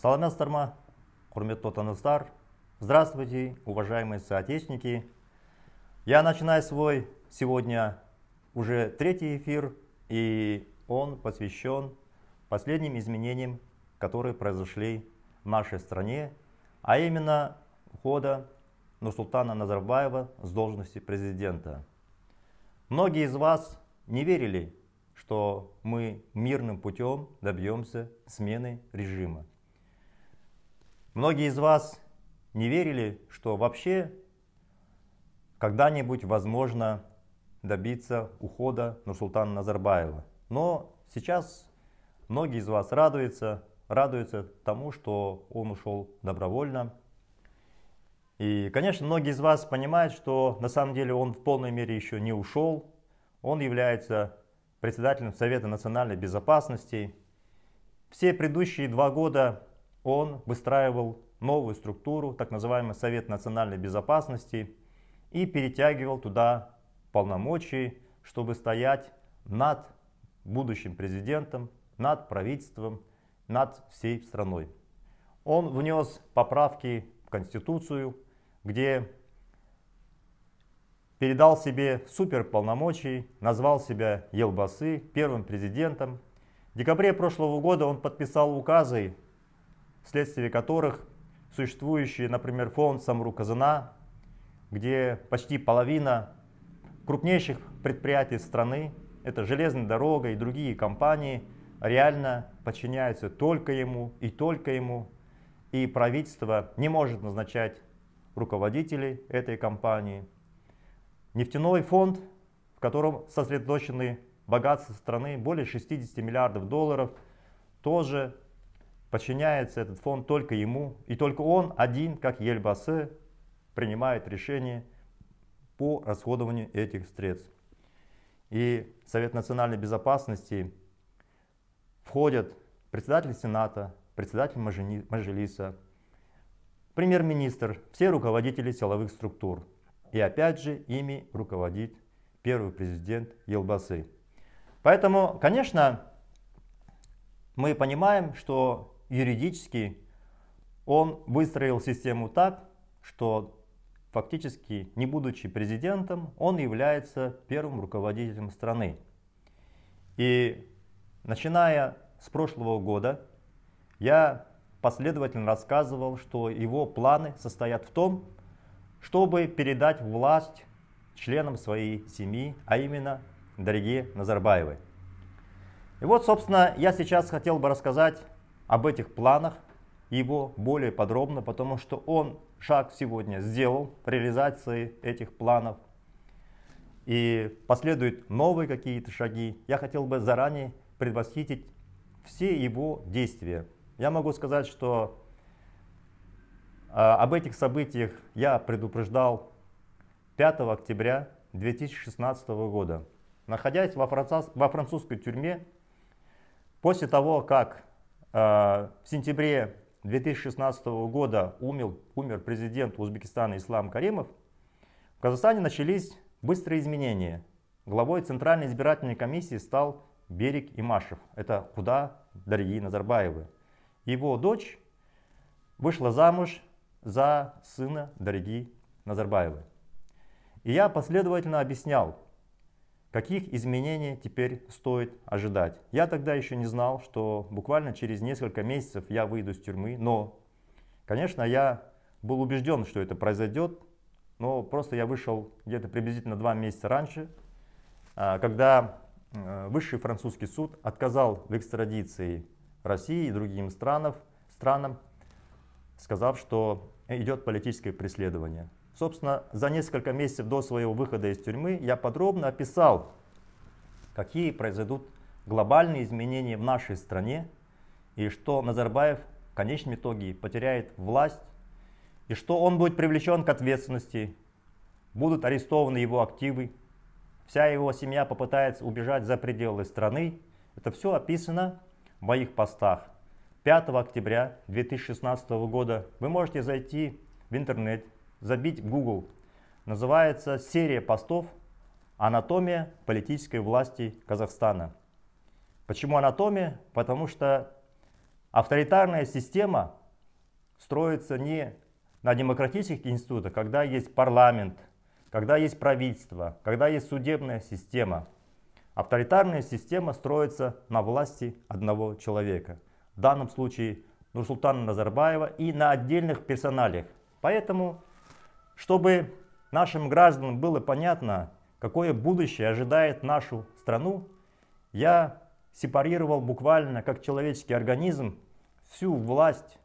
саламатсыздар ма құрметті отандастар здравствуйте уважаемые соотечественники я начинаю свой сегодня уже третий эфир и он посвящен последним изменениям которые произошли в нашей стране а именно ухода Нурсултана Назарбаева с должности президента. Многие из вас не верили, что мы мирным путем добьемся смены режима. Многие из вас не верили, что вообще когда-нибудь возможно добиться ухода Нурсултана Назарбаева. Но сейчас многие из вас радуются, радуются тому, что он ушел добровольно. И, конечно, многие из вас понимают, что на самом деле он в полной мере еще не ушел. Он является председателем Совета национальной безопасности. Все предыдущие два года он выстраивал новую структуру, так называемый Совет национальной безопасности, и перетягивал туда полномочий, чтобы стоять над будущим президентом, над правительством, над всей страной. Он внес поправки в Конституцию, где передал себе суперполномочий, назвал себя Елбасы первым президентом. В декабре прошлого года он подписал указы вследствие которых существующий, например, фонд Самру Казана, где почти половина крупнейших предприятий страны, это железная дорога и другие компании, реально подчиняются только ему и только ему, и правительство не может назначать руководителей этой компании. Нефтяной фонд, в котором сосредоточены богатства страны, более 60 миллиардов долларов, тоже подчиняется этот фонд только ему, и только он один, как Ельбасы, принимает решение по расходованию этих средств. И Совет национальной безопасности входят председатель Сената, председатель Мажилиса, премьер-министр, все руководители силовых структур. И опять же ими руководит первый президент Елбасы. Поэтому, конечно, мы понимаем, что юридически он выстроил систему так, что фактически, не будучи президентом, он является первым руководителем страны. И начиная с прошлого года, я последовательно рассказывал, что его планы состоят в том, чтобы передать власть членам своей семьи, а именно дорогие Назарбаевы. И вот, собственно, я сейчас хотел бы рассказать об этих планах его более подробно, потому что он шаг сегодня сделал в реализации этих планов. И последуют новые какие-то шаги. Я хотел бы заранее предвосхитить все его действия. Я могу сказать, что а, об этих событиях я предупреждал 5 октября 2016 года. Находясь во, француз, во французской тюрьме, после того, как Э, в сентябре 2016 года умер, умер президент Узбекистана Ислам Каримов. В Казахстане начались быстрые изменения. Главой Центральной избирательной комиссии стал Берег Имашев. Это куда дорогие Назарбаевы. Его дочь вышла замуж за сына Дарьи Назарбаевой. И я последовательно объяснял, Каких изменений теперь стоит ожидать? Я тогда еще не знал, что буквально через несколько месяцев я выйду из тюрьмы, но, конечно, я был убежден, что это произойдет, но просто я вышел где-то приблизительно два месяца раньше, а, когда высший французский суд отказал в экстрадиции России и другим странам, странам сказав, что идет политическое преследование. Собственно, за несколько месяцев до своего выхода из тюрьмы я подробно описал, какие произойдут глобальные изменения в нашей стране и что Назарбаев в конечном итоге потеряет власть и что он будет привлечен к ответственности, будут арестованы его активы, вся его семья попытается убежать за пределы страны. Это все описано в моих постах. 5 октября 2016 года вы можете зайти в интернет забить в Google. Называется серия постов «Анатомия политической власти Казахстана». Почему анатомия? Потому что авторитарная система строится не на демократических институтах, когда есть парламент, когда есть правительство, когда есть судебная система. Авторитарная система строится на власти одного человека. В данном случае Нурсултана Назарбаева и на отдельных персоналиях. Поэтому чтобы нашим гражданам было понятно, какое будущее ожидает нашу страну, я сепарировал буквально как человеческий организм всю власть,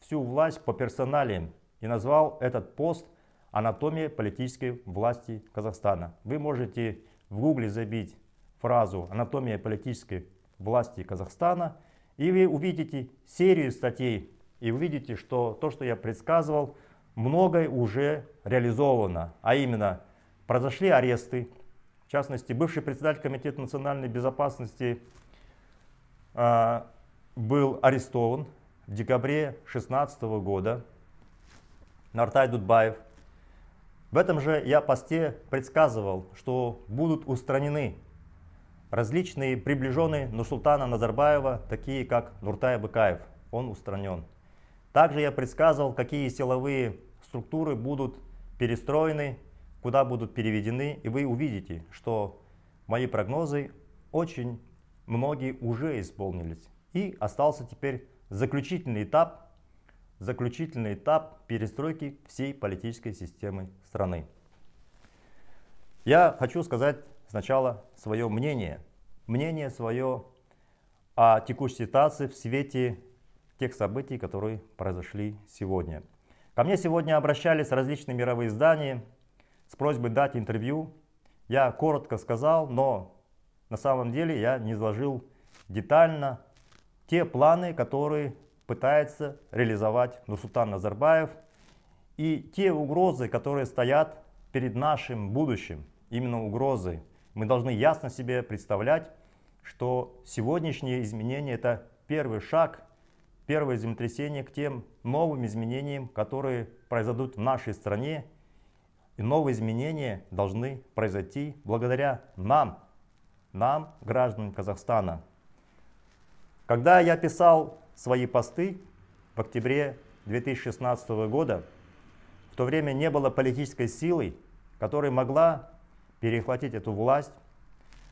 всю власть по персоналиям и назвал этот пост «Анатомия политической власти Казахстана». Вы можете в гугле забить фразу «Анатомия политической власти Казахстана» и вы увидите серию статей и увидите, что то, что я предсказывал – многое уже реализовано, а именно произошли аресты, в частности, бывший председатель Комитета национальной безопасности э, был арестован в декабре 2016 года Нартай Дудбаев. В этом же я посте предсказывал, что будут устранены различные приближенные Нурсултана Назарбаева, такие как Нуртай Быкаев. Он устранен. Также я предсказывал, какие силовые структуры будут перестроены, куда будут переведены, и вы увидите, что мои прогнозы очень многие уже исполнились. И остался теперь заключительный этап, заключительный этап перестройки всей политической системы страны. Я хочу сказать сначала свое мнение. Мнение свое о текущей ситуации в свете тех событий, которые произошли сегодня. Ко мне сегодня обращались различные мировые издания с просьбой дать интервью. Я коротко сказал, но на самом деле я не изложил детально те планы, которые пытается реализовать Нурсултан Назарбаев и те угрозы, которые стоят перед нашим будущим, именно угрозы. Мы должны ясно себе представлять, что сегодняшние изменения – это первый шаг первое землетрясение, к тем новым изменениям, которые произойдут в нашей стране. И новые изменения должны произойти благодаря нам, нам, гражданам Казахстана. Когда я писал свои посты в октябре 2016 года, в то время не было политической силы, которая могла перехватить эту власть,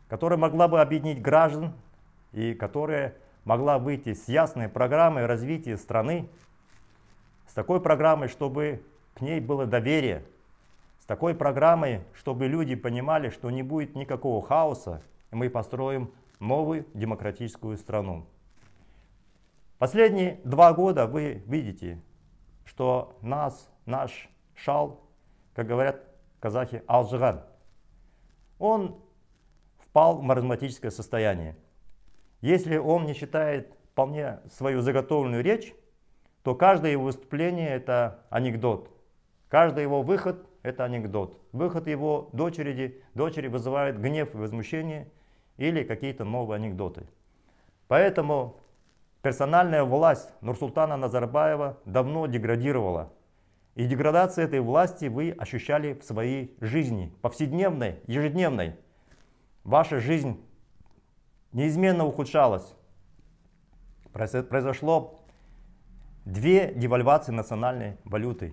которая могла бы объединить граждан и которая могла выйти с ясной программой развития страны, с такой программой, чтобы к ней было доверие, с такой программой, чтобы люди понимали, что не будет никакого хаоса, и мы построим новую демократическую страну. Последние два года вы видите, что нас, наш шал, как говорят казахи, алжиган, он впал в маразматическое состояние. Если он не считает вполне свою заготовленную речь, то каждое его выступление это анекдот. Каждый его выход это анекдот. Выход его дочери, дочери вызывает гнев и возмущение или какие-то новые анекдоты. Поэтому персональная власть Нурсултана Назарбаева давно деградировала. И деградацию этой власти вы ощущали в своей жизни, повседневной, ежедневной. Ваша жизнь неизменно ухудшалось. Произошло две девальвации национальной валюты.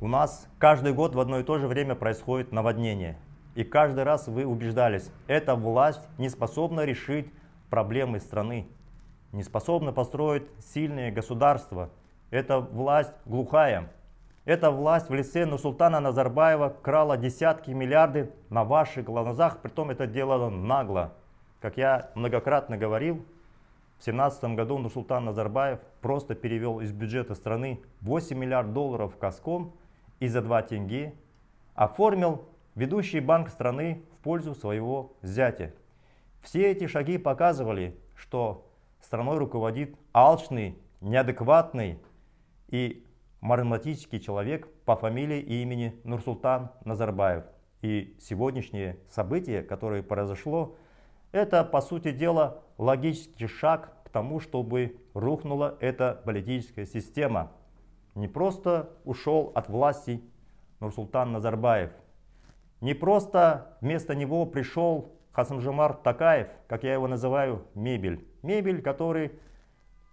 У нас каждый год в одно и то же время происходит наводнение. И каждый раз вы убеждались, эта власть не способна решить проблемы страны, не способна построить сильное государство. Эта власть глухая. Эта власть в лице Нусултана Назарбаева крала десятки миллиардов на ваших глазах, притом это делала нагло. Как я многократно говорил, в 2017 году Нурсултан Назарбаев просто перевел из бюджета страны 8 миллиард долларов в Каском и за 2 тенге оформил ведущий банк страны в пользу своего зятя. Все эти шаги показывали, что страной руководит алчный, неадекватный и маразматический человек по фамилии и имени Нурсултан Назарбаев. И сегодняшнее событие, которое произошло, это, по сути дела, логический шаг к тому, чтобы рухнула эта политическая система. Не просто ушел от власти Нурсултан Назарбаев, не просто вместо него пришел Хасанжамар Такаев, как я его называю, мебель. Мебель, который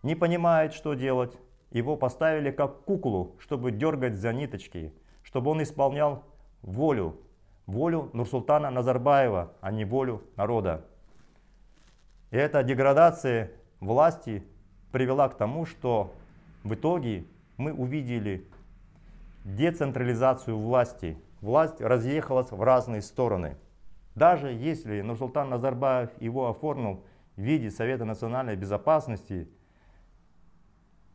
не понимает, что делать. Его поставили как куклу, чтобы дергать за ниточки, чтобы он исполнял волю, волю Нурсултана Назарбаева, а не волю народа. И эта деградация власти привела к тому, что в итоге мы увидели децентрализацию власти. Власть разъехалась в разные стороны. Даже если Нурсултан Назарбаев его оформил в виде Совета национальной безопасности,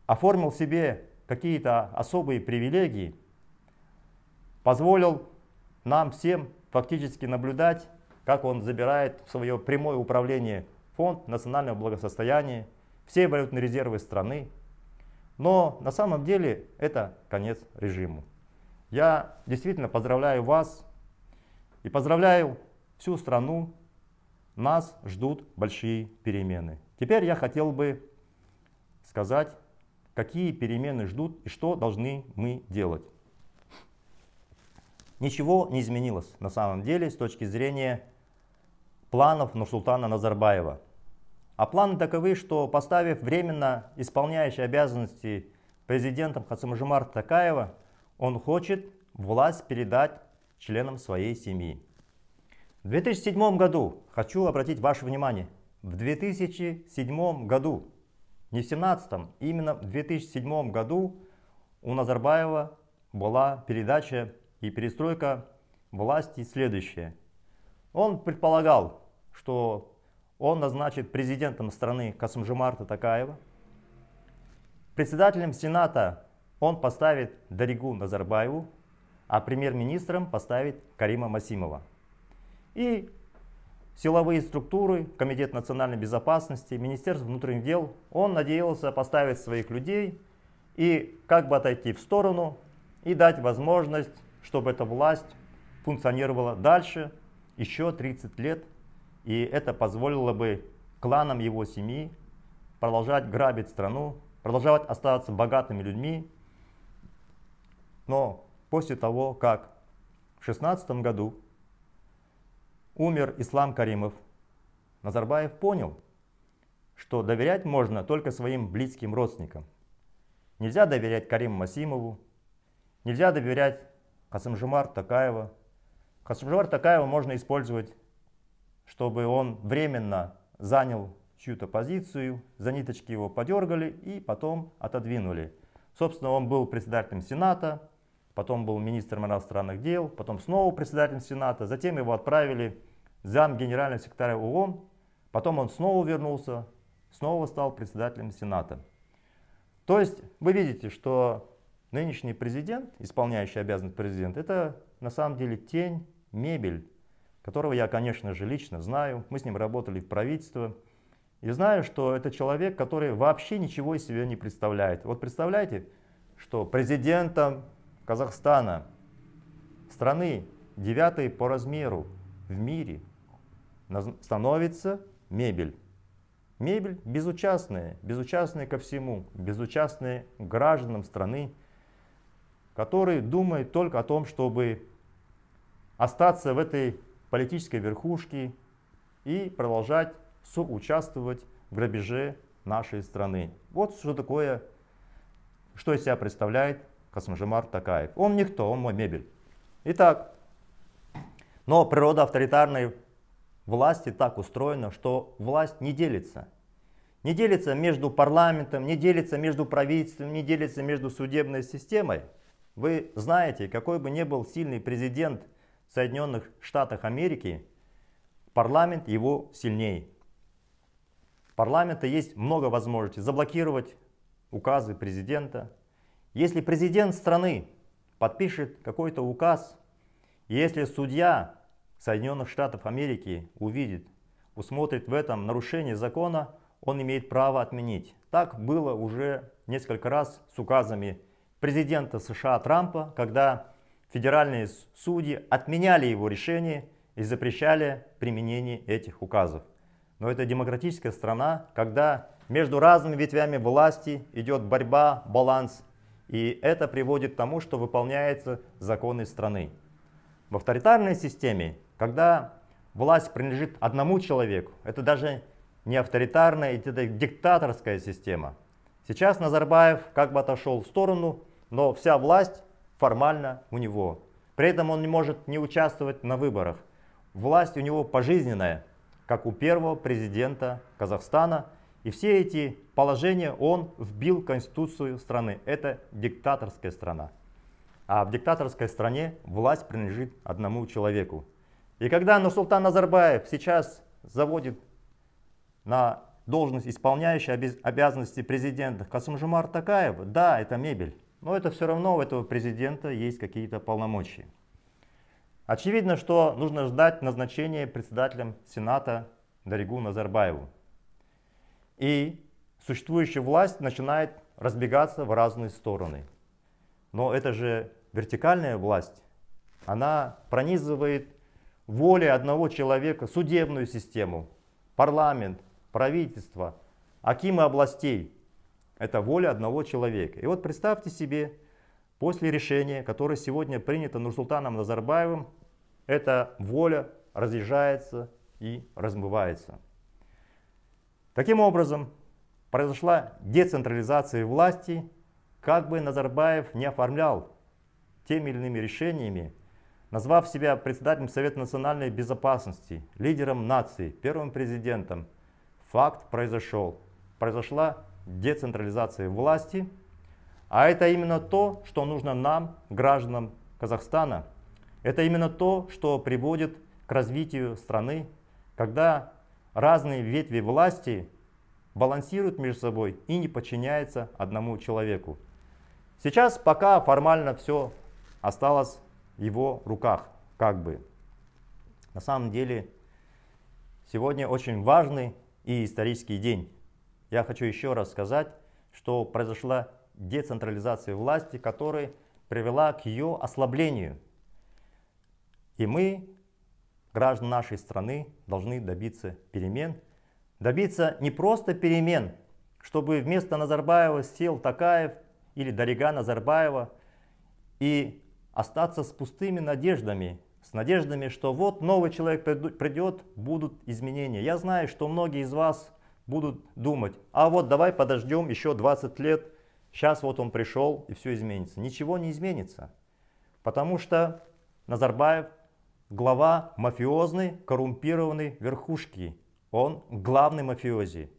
оформил себе какие-то особые привилегии, позволил нам всем фактически наблюдать, как он забирает в свое прямое управление Фонд национального благосостояния, все валютные резервы страны. Но на самом деле это конец режиму. Я действительно поздравляю вас и поздравляю всю страну. Нас ждут большие перемены. Теперь я хотел бы сказать, какие перемены ждут и что должны мы делать. Ничего не изменилось на самом деле с точки зрения планов Нурсултана Назарбаева. А планы таковы, что поставив временно исполняющий обязанности президентом Хасамжимарта Такаева, он хочет власть передать членам своей семьи. В 2007 году, хочу обратить ваше внимание, в 2007 году, не в 2017, именно в 2007 году у Назарбаева была передача и перестройка власти следующая. Он предполагал, что он назначит президентом страны Касымжимарта Такаева. Председателем Сената он поставит Даригу Назарбаеву, а премьер-министром поставит Карима Масимова. И силовые структуры, Комитет национальной безопасности, Министерство внутренних дел, он надеялся поставить своих людей и как бы отойти в сторону и дать возможность, чтобы эта власть функционировала дальше еще 30 лет и это позволило бы кланам его семьи продолжать грабить страну, продолжать оставаться богатыми людьми. Но после того, как в 16 году умер Ислам Каримов, Назарбаев понял, что доверять можно только своим близким родственникам. Нельзя доверять Кариму Масимову, нельзя доверять Касымжумар Такаева. Касымжумар Такаева можно использовать чтобы он временно занял чью-то позицию, за ниточки его подергали и потом отодвинули. Собственно, он был председателем Сената, потом был министром иностранных дел, потом снова председателем Сената, затем его отправили зам генерального секретаря ООН, потом он снова вернулся, снова стал председателем Сената. То есть вы видите, что нынешний президент, исполняющий обязанность президента, это на самом деле тень, мебель которого я, конечно же, лично знаю. Мы с ним работали в правительстве. И знаю, что это человек, который вообще ничего из себя не представляет. Вот представляете, что президентом Казахстана, страны девятой по размеру в мире, становится мебель. Мебель безучастная, безучастная ко всему, безучастная гражданам страны, которые думают только о том, чтобы остаться в этой политической верхушки и продолжать соучаствовать в грабеже нашей страны. Вот что такое, что из себя представляет Касмжимар Такаев. Он никто, он мой мебель. Итак, но природа авторитарной власти так устроена, что власть не делится. Не делится между парламентом, не делится между правительством, не делится между судебной системой. Вы знаете, какой бы ни был сильный президент – Соединенных Штатах Америки парламент его сильнее. Парламента есть много возможностей заблокировать указы президента. Если президент страны подпишет какой-то указ, если судья Соединенных Штатов Америки увидит, усмотрит в этом нарушение закона, он имеет право отменить. Так было уже несколько раз с указами президента США Трампа, когда федеральные судьи отменяли его решение и запрещали применение этих указов. Но это демократическая страна, когда между разными ветвями власти идет борьба, баланс, и это приводит к тому, что выполняются законы страны. В авторитарной системе, когда власть принадлежит одному человеку, это даже не авторитарная, это диктаторская система. Сейчас Назарбаев как бы отошел в сторону, но вся власть формально у него. При этом он не может не участвовать на выборах. Власть у него пожизненная, как у первого президента Казахстана. И все эти положения он вбил в конституцию страны. Это диктаторская страна. А в диктаторской стране власть принадлежит одному человеку. И когда Нурсултан Назарбаев сейчас заводит на должность исполняющей обязанности президента Касымжумар Такаев, да, это мебель но это все равно у этого президента есть какие-то полномочия. Очевидно, что нужно ждать назначения председателем Сената Даригу Назарбаеву. И существующая власть начинает разбегаться в разные стороны. Но это же вертикальная власть, она пронизывает волей одного человека судебную систему, парламент, правительство, акимы областей – это воля одного человека. И вот представьте себе, после решения, которое сегодня принято Нурсултаном Назарбаевым, эта воля разъезжается и размывается. Таким образом, произошла децентрализация власти, как бы Назарбаев не оформлял теми или иными решениями, назвав себя председателем Совета национальной безопасности, лидером нации, первым президентом, факт произошел. Произошла децентрализации власти. А это именно то, что нужно нам, гражданам Казахстана. Это именно то, что приводит к развитию страны, когда разные ветви власти балансируют между собой и не подчиняются одному человеку. Сейчас пока формально все осталось в его руках, как бы. На самом деле, сегодня очень важный и исторический день. Я хочу еще раз сказать, что произошла децентрализация власти, которая привела к ее ослаблению. И мы, граждан нашей страны, должны добиться перемен. Добиться не просто перемен, чтобы вместо Назарбаева сел Такаев или Дарига Назарбаева и остаться с пустыми надеждами, с надеждами, что вот новый человек придет, будут изменения. Я знаю, что многие из вас будут думать, а вот давай подождем еще 20 лет, сейчас вот он пришел и все изменится. Ничего не изменится, потому что Назарбаев глава мафиозной, коррумпированной верхушки. Он главный мафиози.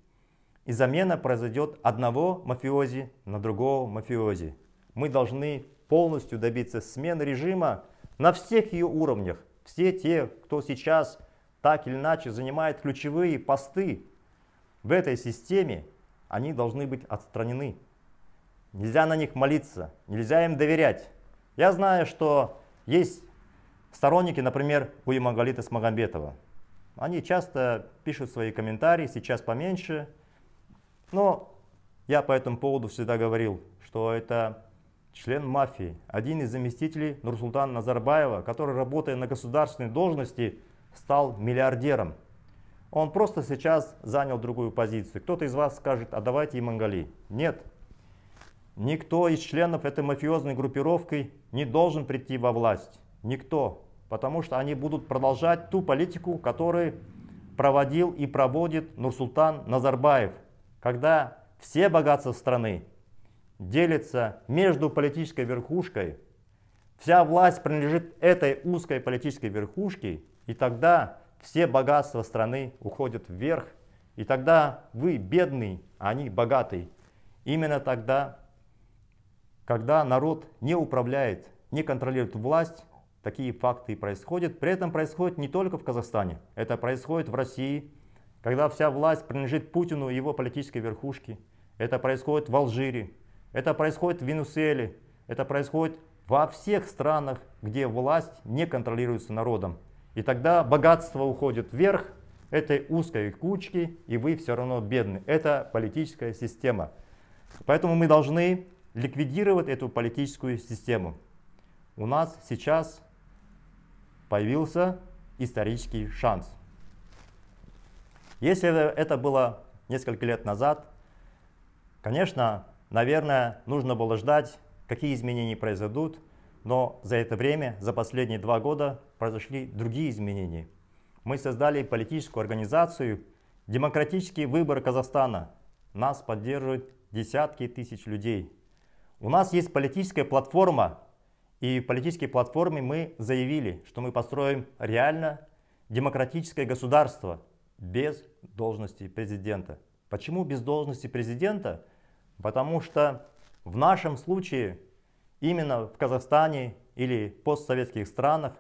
И замена произойдет одного мафиози на другого мафиози. Мы должны полностью добиться смены режима на всех ее уровнях. Все те, кто сейчас так или иначе занимает ключевые посты в этой системе они должны быть отстранены. Нельзя на них молиться, нельзя им доверять. Я знаю, что есть сторонники, например, у Имагалита Смагамбетова. Они часто пишут свои комментарии, сейчас поменьше. Но я по этому поводу всегда говорил, что это член мафии, один из заместителей Нурсултана Назарбаева, который, работая на государственной должности, стал миллиардером. Он просто сейчас занял другую позицию. Кто-то из вас скажет, а давайте и Мангали. Нет. Никто из членов этой мафиозной группировки не должен прийти во власть. Никто. Потому что они будут продолжать ту политику, которую проводил и проводит Нурсултан Назарбаев. Когда все богатства страны делятся между политической верхушкой, вся власть принадлежит этой узкой политической верхушке, и тогда все богатства страны уходят вверх, и тогда вы бедный, а они богатый. Именно тогда, когда народ не управляет, не контролирует власть, такие факты и происходят. При этом происходит не только в Казахстане, это происходит в России, когда вся власть принадлежит Путину и его политической верхушке. Это происходит в Алжире, это происходит в Венесуэле, это происходит во всех странах, где власть не контролируется народом. И тогда богатство уходит вверх этой узкой кучки, и вы все равно бедны. Это политическая система. Поэтому мы должны ликвидировать эту политическую систему. У нас сейчас появился исторический шанс. Если это было несколько лет назад, конечно, наверное, нужно было ждать, какие изменения произойдут, но за это время, за последние два года, произошли другие изменения. Мы создали политическую организацию демократические выборы Казахстана». Нас поддерживают десятки тысяч людей. У нас есть политическая платформа, и в политической платформе мы заявили, что мы построим реально демократическое государство без должности президента. Почему без должности президента? Потому что в нашем случае Именно в Казахстане или постсоветских странах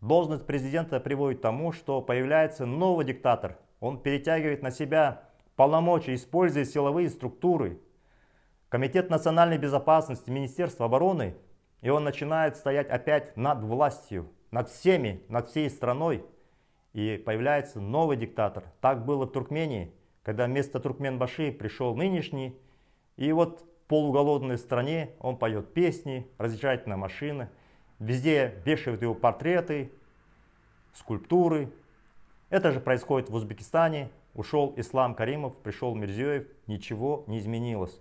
должность президента приводит к тому, что появляется новый диктатор. Он перетягивает на себя полномочия, используя силовые структуры. Комитет национальной безопасности, Министерство обороны, и он начинает стоять опять над властью, над всеми, над всей страной. И появляется новый диктатор. Так было в Туркмении, когда вместо Туркменбаши пришел нынешний. И вот полуголодной стране он поет песни, разъезжает на машины, везде вешают его портреты, скульптуры. Это же происходит в Узбекистане. Ушел Ислам Каримов, пришел Мирзиёев, ничего не изменилось.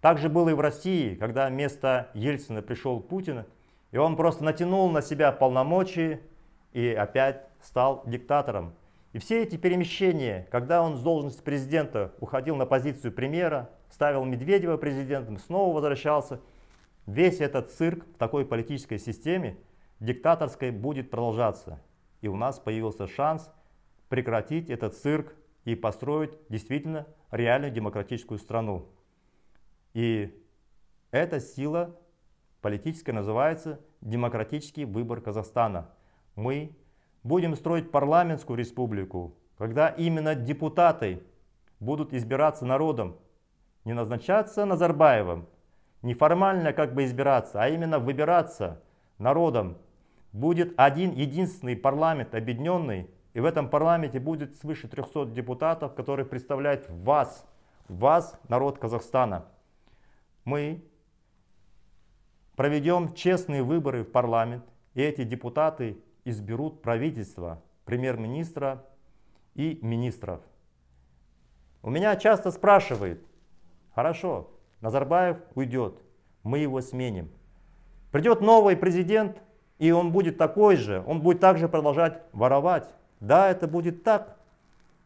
Так же было и в России, когда вместо Ельцина пришел Путин, и он просто натянул на себя полномочия и опять стал диктатором. И все эти перемещения, когда он с должности президента уходил на позицию премьера, ставил Медведева президентом, снова возвращался, весь этот цирк в такой политической системе диктаторской будет продолжаться. И у нас появился шанс прекратить этот цирк и построить действительно реальную демократическую страну. И эта сила политическая называется демократический выбор Казахстана. Мы будем строить парламентскую республику, когда именно депутаты будут избираться народом, не назначаться Назарбаевым, не формально как бы избираться, а именно выбираться народом. Будет один единственный парламент, объединенный, и в этом парламенте будет свыше 300 депутатов, которые представляют вас, вас, народ Казахстана. Мы проведем честные выборы в парламент, и эти депутаты изберут правительство, премьер-министра и министров. У меня часто спрашивают, хорошо, Назарбаев уйдет, мы его сменим. Придет новый президент, и он будет такой же, он будет также продолжать воровать. Да, это будет так,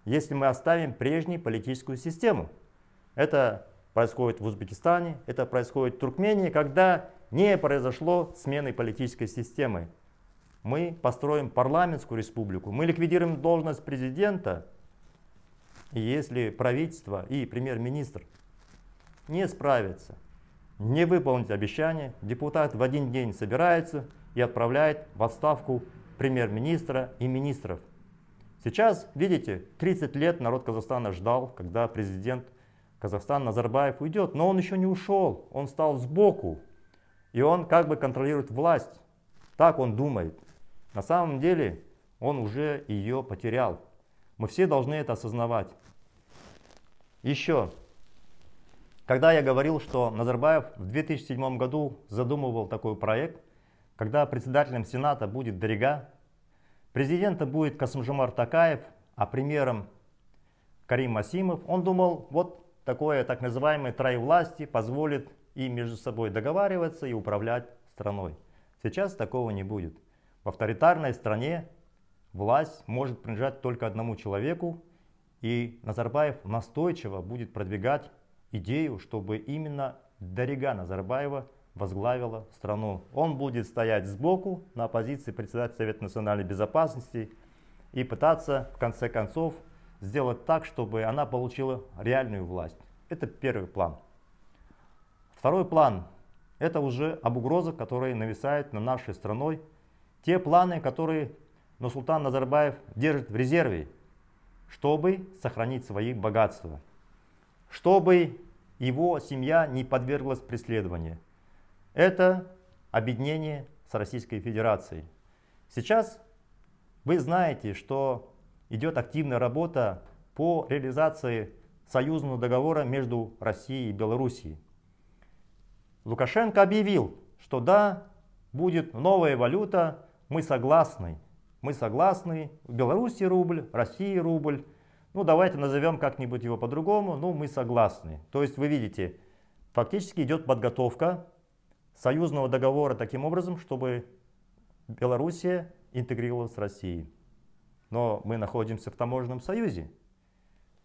если мы оставим прежнюю политическую систему. Это происходит в Узбекистане, это происходит в Туркмении, когда не произошло смены политической системы мы построим парламентскую республику, мы ликвидируем должность президента, если правительство и премьер-министр не справятся, не выполнить обещание, депутат в один день собирается и отправляет в отставку премьер-министра и министров. Сейчас, видите, 30 лет народ Казахстана ждал, когда президент Казахстана Назарбаев уйдет, но он еще не ушел, он стал сбоку, и он как бы контролирует власть. Так он думает. На самом деле он уже ее потерял. Мы все должны это осознавать. Еще, когда я говорил, что Назарбаев в 2007 году задумывал такой проект, когда председателем Сената будет Дорига, президентом будет Касымжумар Такаев, а премьером Карим Масимов, он думал, вот такое так называемое троевластие позволит и между собой договариваться, и управлять страной. Сейчас такого не будет. В авторитарной стране власть может принадлежать только одному человеку, и Назарбаев настойчиво будет продвигать идею, чтобы именно Дарига Назарбаева возглавила страну. Он будет стоять сбоку на позиции председателя Совета национальной безопасности и пытаться в конце концов сделать так, чтобы она получила реальную власть. Это первый план. Второй план – это уже об угрозах, которые нависают на нашей страной те планы, которые Нурсултан Назарбаев держит в резерве, чтобы сохранить свои богатства, чтобы его семья не подверглась преследованию. Это объединение с Российской Федерацией. Сейчас вы знаете, что идет активная работа по реализации союзного договора между Россией и Белоруссией. Лукашенко объявил, что да, будет новая валюта, мы согласны. Мы согласны, в Беларуси рубль, России рубль, ну давайте назовем как-нибудь его по-другому, ну мы согласны. То есть вы видите, фактически идет подготовка союзного договора таким образом, чтобы Белоруссия интегрировалась с Россией. Но мы находимся в таможенном союзе.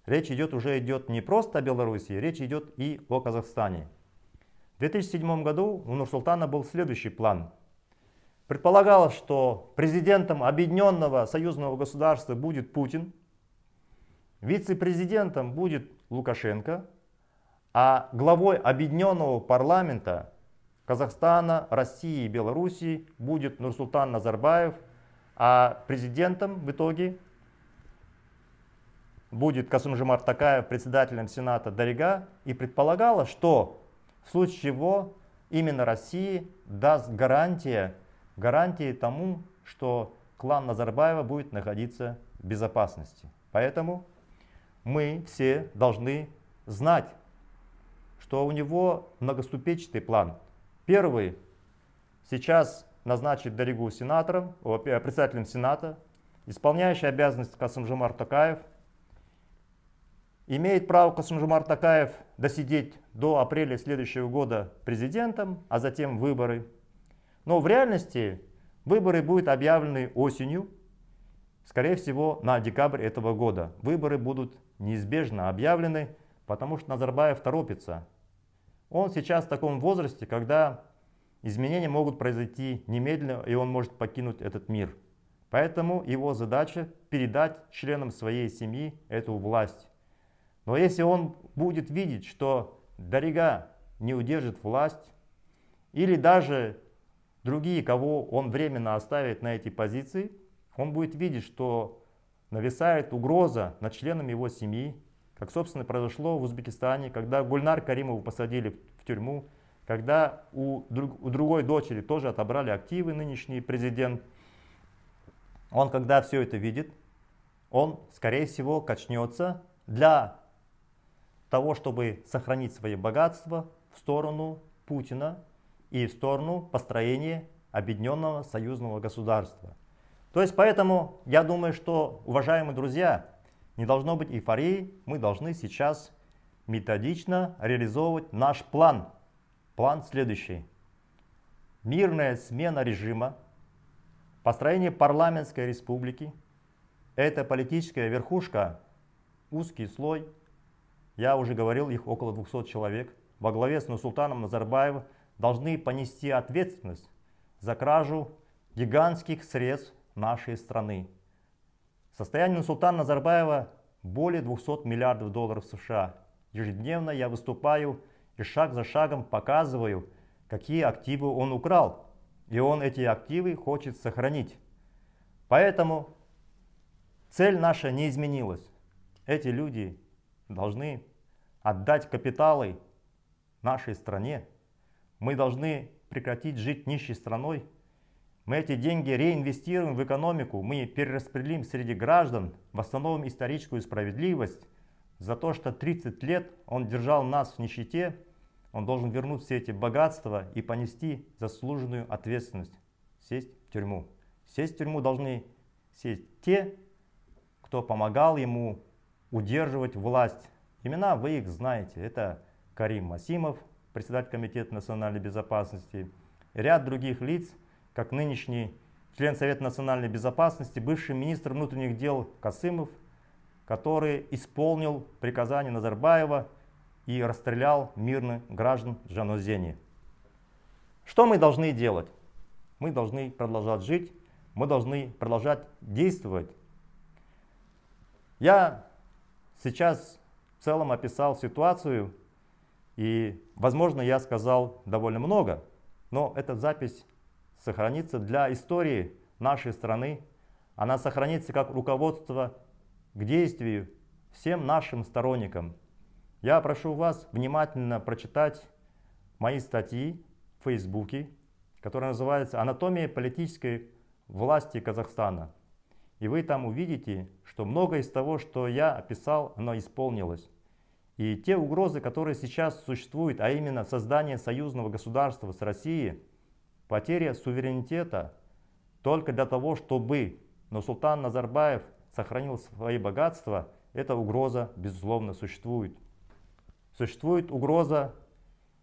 Речь идет уже идет не просто о Белоруссии, речь идет и о Казахстане. В 2007 году у Нурсултана был следующий план – Предполагалось, что президентом объединенного союзного государства будет Путин, вице-президентом будет Лукашенко, а главой объединенного парламента Казахстана, России и Белоруссии будет Нурсултан Назарбаев, а президентом в итоге будет Касумжимар Такаев, председателем Сената Дарига, и предполагала, что в случае чего именно России даст гарантия гарантией тому, что клан Назарбаева будет находиться в безопасности. Поэтому мы все должны знать, что у него многоступенчатый план. Первый сейчас назначить Даригу сенатором, о, э, председателем Сената, исполняющий обязанности Касымжумар Такаев. Имеет право Касымжумар Такаев досидеть до апреля следующего года президентом, а затем выборы – но в реальности выборы будут объявлены осенью, скорее всего, на декабрь этого года. Выборы будут неизбежно объявлены, потому что Назарбаев торопится. Он сейчас в таком возрасте, когда изменения могут произойти немедленно, и он может покинуть этот мир. Поэтому его задача передать членам своей семьи эту власть. Но если он будет видеть, что Дарига не удержит власть, или даже Другие, кого он временно оставит на эти позиции, он будет видеть, что нависает угроза над членами его семьи, как, собственно, произошло в Узбекистане, когда Гульнар Каримову посадили в тюрьму, когда у, друг, у другой дочери тоже отобрали активы нынешний президент. Он, когда все это видит, он, скорее всего, качнется для того, чтобы сохранить свои богатства в сторону Путина, и в сторону построения объединенного союзного государства. То есть поэтому я думаю, что, уважаемые друзья, не должно быть эйфории, мы должны сейчас методично реализовывать наш план. План следующий. Мирная смена режима, построение парламентской республики, это политическая верхушка, узкий слой, я уже говорил, их около 200 человек, во главе с Нусултаном Назарбаевым, должны понести ответственность за кражу гигантских средств нашей страны. Состояние Султана Назарбаева более 200 миллиардов долларов США. Ежедневно я выступаю и шаг за шагом показываю, какие активы он украл. И он эти активы хочет сохранить. Поэтому цель наша не изменилась. Эти люди должны отдать капиталы нашей стране, мы должны прекратить жить нищей страной. Мы эти деньги реинвестируем в экономику, мы перераспределим среди граждан, восстановим историческую справедливость. За то, что 30 лет он держал нас в нищете, он должен вернуть все эти богатства и понести заслуженную ответственность. Сесть в тюрьму. Сесть в тюрьму должны сесть те, кто помогал ему удерживать власть. Имена вы их знаете. Это Карим Масимов, председатель Комитета национальной безопасности, ряд других лиц, как нынешний член Совета национальной безопасности, бывший министр внутренних дел Касымов, который исполнил приказание Назарбаева и расстрелял мирных граждан Жанозени. Что мы должны делать? Мы должны продолжать жить, мы должны продолжать действовать. Я сейчас в целом описал ситуацию, и, возможно, я сказал довольно много, но эта запись сохранится для истории нашей страны. Она сохранится как руководство к действию всем нашим сторонникам. Я прошу вас внимательно прочитать мои статьи в Фейсбуке, которая называется «Анатомия политической власти Казахстана». И вы там увидите, что многое из того, что я описал, оно исполнилось. И те угрозы, которые сейчас существуют, а именно создание союзного государства с Россией, потеря суверенитета только для того, чтобы но султан Назарбаев сохранил свои богатства, эта угроза, безусловно, существует. Существует угроза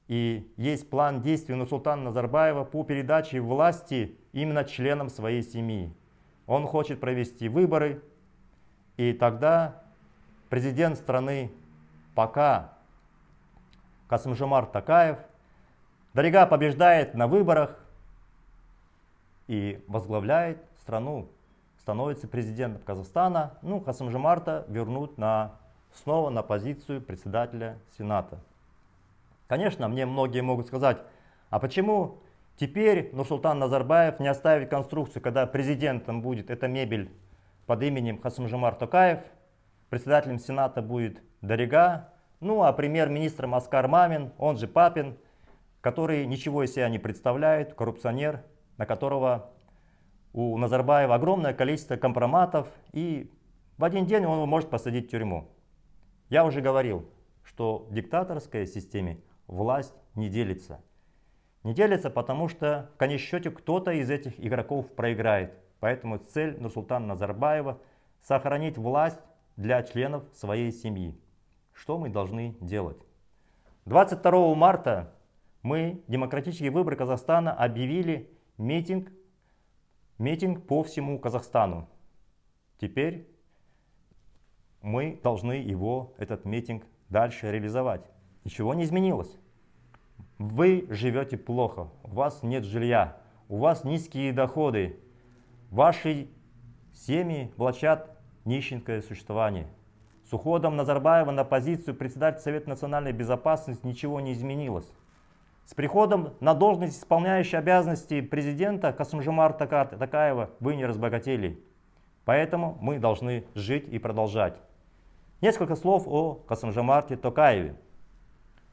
и есть план действий но Нурсултана Назарбаева по передаче власти именно членам своей семьи. Он хочет провести выборы, и тогда президент страны пока Касымжамар Такаев Дарига побеждает на выборах и возглавляет страну, становится президентом Казахстана. Ну, Касымжамарта вернут на, снова на позицию председателя Сената. Конечно, мне многие могут сказать, а почему теперь Нурсултан Назарбаев не оставит конструкцию, когда президентом будет эта мебель под именем Хасымжамар Токаев, председателем Сената будет Дорига, ну а премьер-министр Маскар Мамин, он же Папин, который ничего из себя не представляет, коррупционер, на которого у Назарбаева огромное количество компроматов, и в один день он может посадить в тюрьму. Я уже говорил, что в диктаторской системе власть не делится. Не делится, потому что в конечном счете кто-то из этих игроков проиграет. Поэтому цель Нурсултана Назарбаева – сохранить власть для членов своей семьи что мы должны делать. 22 марта мы демократические выборы Казахстана объявили митинг, митинг по всему Казахстану. Теперь мы должны его, этот митинг, дальше реализовать. Ничего не изменилось. Вы живете плохо, у вас нет жилья, у вас низкие доходы, ваши семьи влачат нищенское существование – с уходом Назарбаева на позицию председателя Совета национальной безопасности ничего не изменилось. С приходом на должность исполняющей обязанности президента Касумжимар Такаева вы не разбогатели. Поэтому мы должны жить и продолжать. Несколько слов о Касумжамарте Токаеве.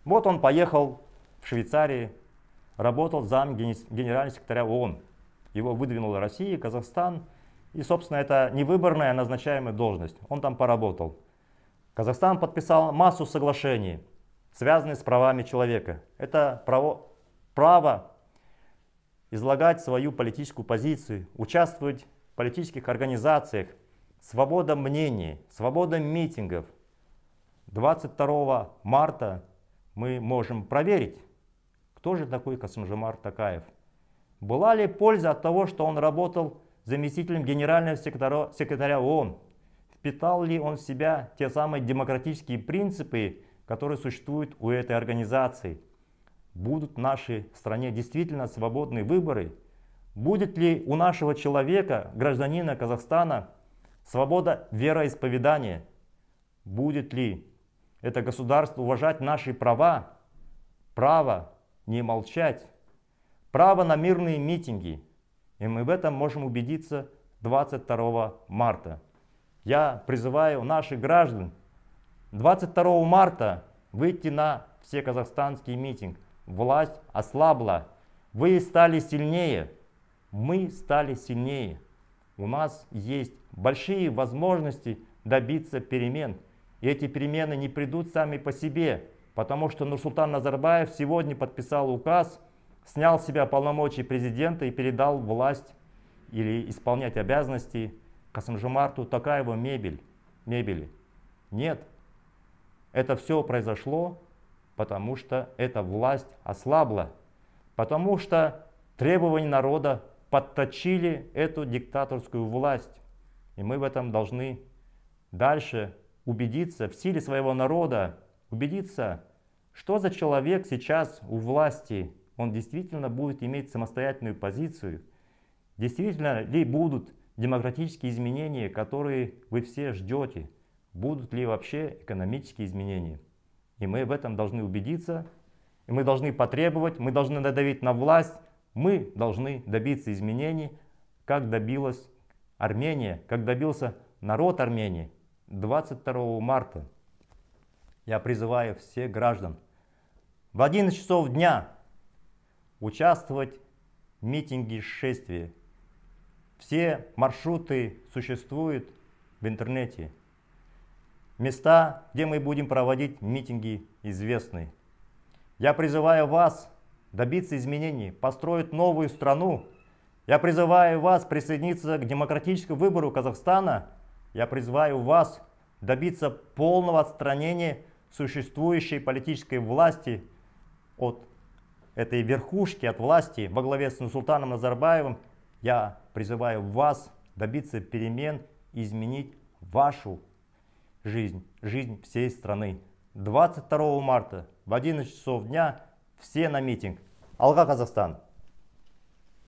Вот он поехал в Швейцарии, работал зам генерального секретаря ООН. Его выдвинула Россия, Казахстан. И, собственно, это не выборная, а назначаемая должность. Он там поработал. Казахстан подписал массу соглашений, связанных с правами человека. Это право, право излагать свою политическую позицию, участвовать в политических организациях, свобода мнений, свобода митингов. 22 марта мы можем проверить, кто же такой Касымжимар Такаев. Была ли польза от того, что он работал заместителем генерального секретаря, секретаря ООН впитал ли он в себя те самые демократические принципы, которые существуют у этой организации. Будут в нашей стране действительно свободные выборы? Будет ли у нашего человека, гражданина Казахстана, свобода вероисповедания? Будет ли это государство уважать наши права? Право не молчать, право на мирные митинги. И мы в этом можем убедиться 22 марта я призываю наших граждан 22 марта выйти на все казахстанский митинг. Власть ослабла. Вы стали сильнее. Мы стали сильнее. У нас есть большие возможности добиться перемен. И эти перемены не придут сами по себе, потому что Нурсултан Назарбаев сегодня подписал указ, снял с себя полномочий президента и передал власть или исполнять обязанности Касымжумарту Токаева мебель, мебели. Нет. Это все произошло, потому что эта власть ослабла. Потому что требования народа подточили эту диктаторскую власть. И мы в этом должны дальше убедиться в силе своего народа, убедиться, что за человек сейчас у власти, он действительно будет иметь самостоятельную позицию, действительно ли будут демократические изменения, которые вы все ждете, будут ли вообще экономические изменения. И мы в этом должны убедиться, и мы должны потребовать, мы должны надавить на власть, мы должны добиться изменений, как добилась Армения, как добился народ Армении 22 марта. Я призываю всех граждан в 11 часов дня участвовать в митинге шествия все маршруты существуют в интернете. Места, где мы будем проводить митинги, известны. Я призываю вас добиться изменений, построить новую страну. Я призываю вас присоединиться к демократическому выбору Казахстана. Я призываю вас добиться полного отстранения существующей политической власти от этой верхушки, от власти во главе с султаном Назарбаевым я призываю вас добиться перемен, изменить вашу жизнь, жизнь всей страны. 22 марта в 11 часов дня все на митинг. Алга, Казахстан!